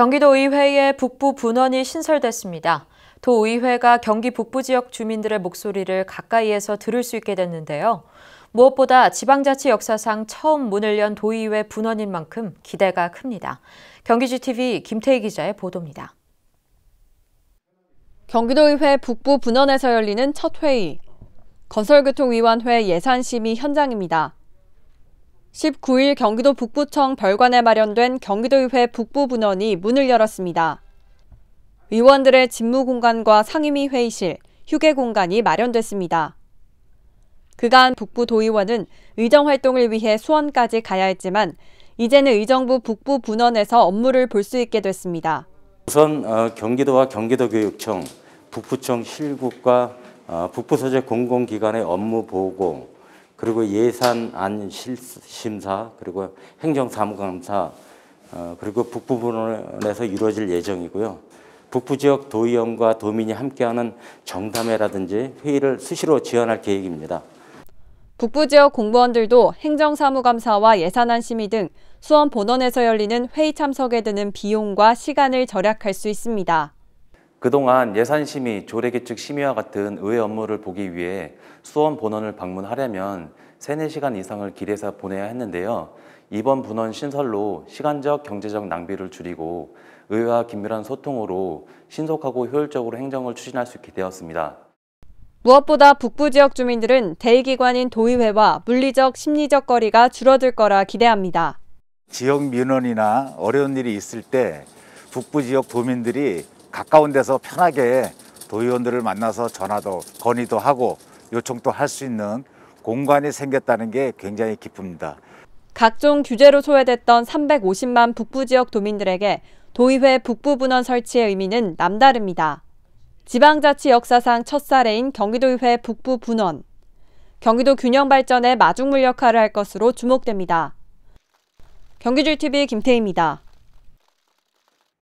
경기도의회에 북부 분원이 신설됐습니다. 도의회가 경기 북부 지역 주민들의 목소리를 가까이에서 들을 수 있게 됐는데요. 무엇보다 지방자치 역사상 처음 문을 연 도의회 분원인 만큼 기대가 큽니다. 경기지TV 김태희 기자의 보도입니다. 경기도의회 북부 분원에서 열리는 첫 회의. 건설교통위원회 예산심의 현장입니다. 19일 경기도 북부청 별관에 마련된 경기도의회 북부분원이 문을 열었습니다. 의원들의 집무 공간과 상임위 회의실, 휴게 공간이 마련됐습니다. 그간 북부도의원은 의정 활동을 위해 수원까지 가야 했지만 이제는 의정부 북부 분원에서 업무를 볼 수 있게 됐습니다. 우선 어, 경기도와 경기도교육청, 북부청 실국과 어, 북부 소재 공공기관의 업무 보고, 그리고 예산안 심사 그리고 행정사무감사 어, 그리고 북부분원에서 이루어질 예정이고요. 북부 지역 도의원과 도민이 함께하는 정담회라든지 회의를 수시로 지원할 계획입니다. 북부 지역 공무원들도 행정사무감사와 예산안 심의 등 수원 본원에서 열리는 회의 참석에 드는 비용과 시간을 절약할 수 있습니다. 그동안 예산심의, 조례개측 심의와 같은 의회 업무를 보기 위해 수원 본원을 방문하려면 3, 4시간 이상을 길에서 보내야 했는데요. 이번 분원 신설로 시간적, 경제적 낭비를 줄이고 의회와 긴밀한 소통으로 신속하고 효율적으로 행정을 추진할 수 있게 되었습니다. 무엇보다 북부 지역 주민들은 대의기관인 도의회와 물리적, 심리적 거리가 줄어들 거라 기대합니다. 지역 민원이나 어려운 일이 있을 때 북부 지역 도민들이 가까운 데서 편하게 도의원들을 만나서 전화도 건의도 하고 요청도 할 수 있는 공간이 생겼다는 게 굉장히 기쁩니다. 각종 규제로 소외됐던 350만 북부 지역 도민들에게 도의회 북부분원 설치의 의미는 남다릅니다. 지방자치 역사상 첫 사례인 경기도의회 북부분원. 경기도 균형 발전의 마중물 역할을 할 것으로 주목됩니다. 경기줄TV 김태희입니다.